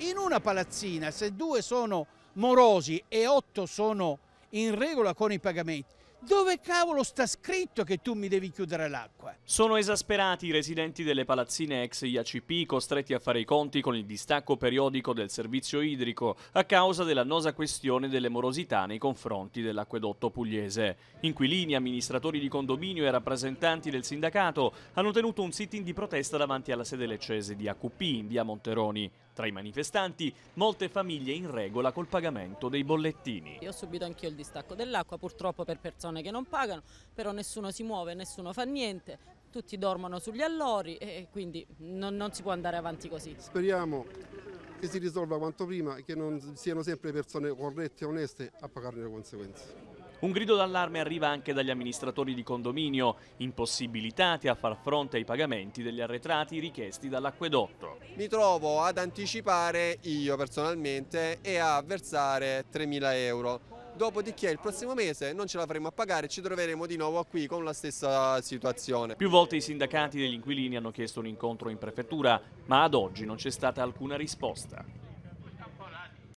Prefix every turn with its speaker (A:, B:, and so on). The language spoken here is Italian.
A: in una palazzina se due sono morosi e otto sono in regola con i pagamenti, dove cavolo sta scritto che tu mi devi chiudere l'acqua?
B: Sono esasperati i residenti delle palazzine ex IACP costretti a fare i conti con il distacco periodico del servizio idrico a causa dell'annosa questione delle morosità nei confronti dell'acquedotto pugliese. Inquilini, amministratori di condominio e rappresentanti del sindacato hanno tenuto un sit-in di protesta davanti alla sede leccese di AQP in via Monteroni. Tra i manifestanti, molte famiglie in regola col pagamento dei bollettini.
C: Io ho subito anch'io il distacco dell'acqua, purtroppo per persone che non pagano, però nessuno si muove, nessuno fa niente, tutti dormono sugli allori e quindi non, non si può andare avanti così.
D: Speriamo che si risolva quanto prima e che non siano sempre persone corrette e oneste a pagarne le conseguenze.
B: Un grido d'allarme arriva anche dagli amministratori di condominio, impossibilitati a far fronte ai pagamenti degli arretrati richiesti dall'acquedotto.
E: Mi trovo ad anticipare io personalmente e a versare 3.000 euro dopodiché il prossimo mese non ce la faremo a pagare e ci troveremo di nuovo qui con la stessa situazione. Più
B: volte i sindacati degli inquilini hanno chiesto un incontro in prefettura, ma ad oggi non c'è stata alcuna risposta.